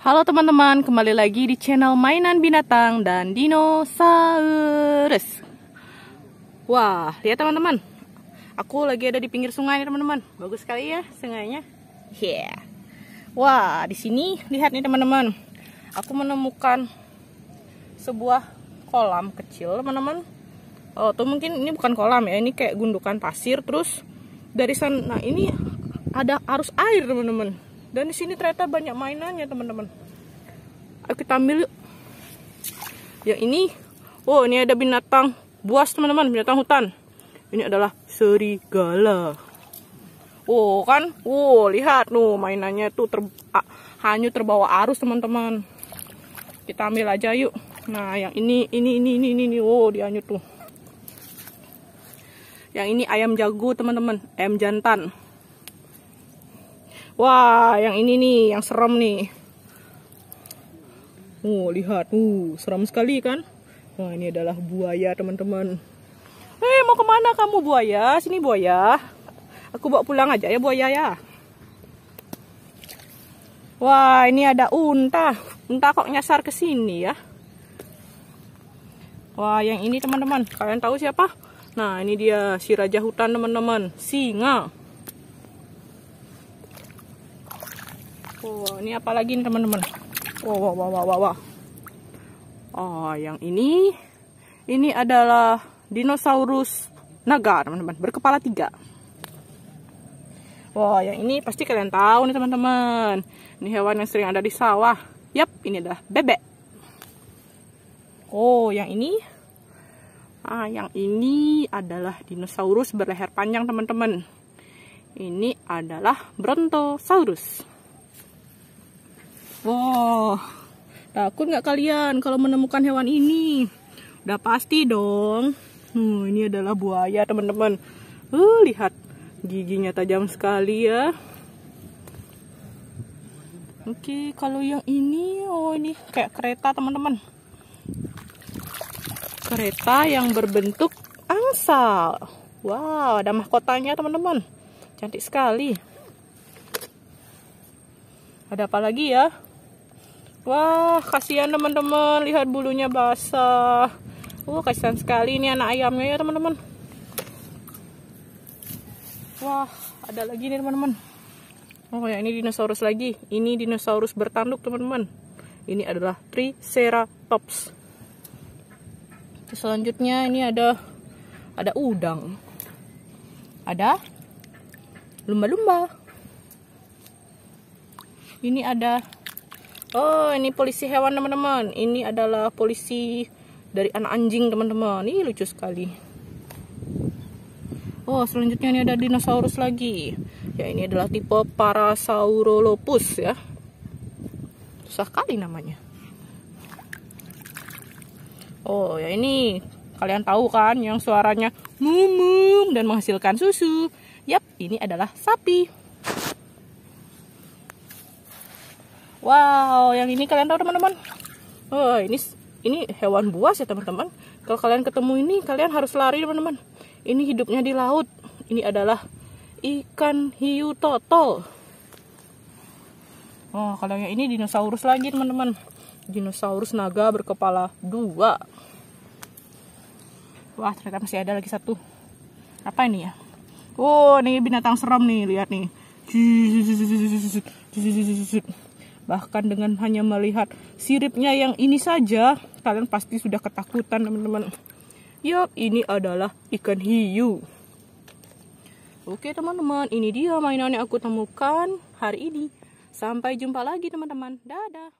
Halo teman-teman, kembali lagi di channel Mainan Binatang dan Dinosaurus. Wah, lihat teman-teman. Aku lagi ada di pinggir sungai nih teman-teman. Bagus sekali ya sungainya. Yeah. Wah, di sini lihat nih teman-teman. Aku menemukan sebuah kolam kecil teman-teman. Oh, tuh mungkin ini bukan kolam ya, ini kayak gundukan pasir terus dari sana nah, ini ada arus air teman-teman dan di sini ternyata banyak mainannya teman-teman ayo kita ambil yuk yang ini oh ini ada binatang buas teman-teman binatang hutan ini adalah serigala oh kan oh lihat tuh mainannya tuh ter hanyut terbawa arus teman-teman kita ambil aja yuk nah yang ini ini ini ini ini, oh dia hanyut tuh yang ini ayam jago teman-teman ayam jantan Wah, yang ini nih, yang serem nih. Oh, lihat. Uh, serem sekali kan? Wah, ini adalah buaya, teman-teman. Eh, hey, mau kemana kamu buaya? Sini buaya. Aku bawa pulang aja ya buaya ya. Wah, ini ada unta. Unta kok nyasar ke sini ya. Wah, yang ini teman-teman, kalian tahu siapa? Nah, ini dia si raja hutan teman-teman, singa. Wow, ini apa lagi nih teman-teman? Wow, wow, wow, wow, wow. Oh, yang ini, ini adalah dinosaurus naga, teman-teman, berkepala tiga. Wah, wow, yang ini pasti kalian tahu nih teman-teman. Ini hewan yang sering ada di sawah. Yap, ini adalah bebek. Oh, yang ini, ah, yang ini adalah dinosaurus berleher panjang teman-teman. Ini adalah Brontosaurus. Takut nggak kalian kalau menemukan hewan ini? Udah pasti dong. Hmm, ini adalah buaya teman-teman. Uh, lihat giginya tajam sekali ya. Oke, okay, kalau yang ini, oh ini kayak kereta teman-teman. Kereta yang berbentuk angsa. Wow, ada mahkotanya teman-teman. Cantik sekali. Ada apa lagi ya? Wah, kasihan teman-teman. Lihat bulunya basah. Wah, kasihan sekali ini anak ayamnya ya, teman-teman. Wah, ada lagi nih, teman-teman. Oh, ya ini dinosaurus lagi. Ini dinosaurus bertanduk, teman-teman. Ini adalah Triceratops. Terus selanjutnya ini ada ada udang. Ada lumba-lumba. Ini ada Oh, ini polisi hewan teman-teman. Ini adalah polisi dari anak anjing teman-teman. Ini lucu sekali. Oh, selanjutnya ini ada dinosaurus lagi. Ya, ini adalah tipe Parasaurolopus ya. Susah kali namanya. Oh, ya ini kalian tahu kan yang suaranya mumum dan menghasilkan susu. Yap, ini adalah sapi. Wow, yang ini kalian tahu teman-teman? Oh, ini ini hewan buas ya teman-teman. Kalau kalian ketemu ini, kalian harus lari teman-teman. Ini hidupnya di laut. Ini adalah ikan hiu totol. Oh, kalau yang ini dinosaurus lagi teman-teman. Dinosaurus naga berkepala dua. Wah, ternyata masih ada lagi satu. Apa ini ya? Oh, ini binatang seram nih, lihat nih bahkan dengan hanya melihat siripnya yang ini saja kalian pasti sudah ketakutan teman-teman yup ini adalah ikan hiu oke teman-teman ini dia mainan yang aku temukan hari ini sampai jumpa lagi teman-teman dadah